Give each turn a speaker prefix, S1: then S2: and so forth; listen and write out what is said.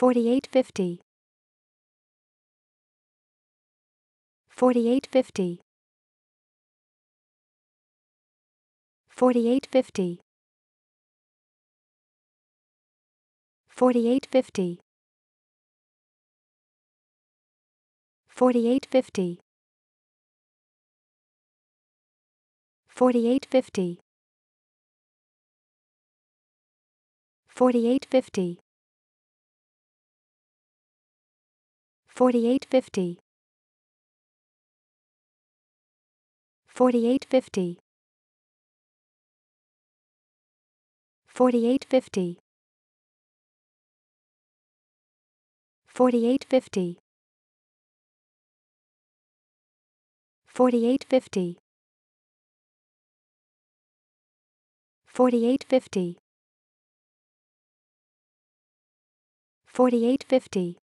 S1: 4850 4850 4850 4850 4850 4850 4850 4850 4850 4850 4850 4850 4850 4850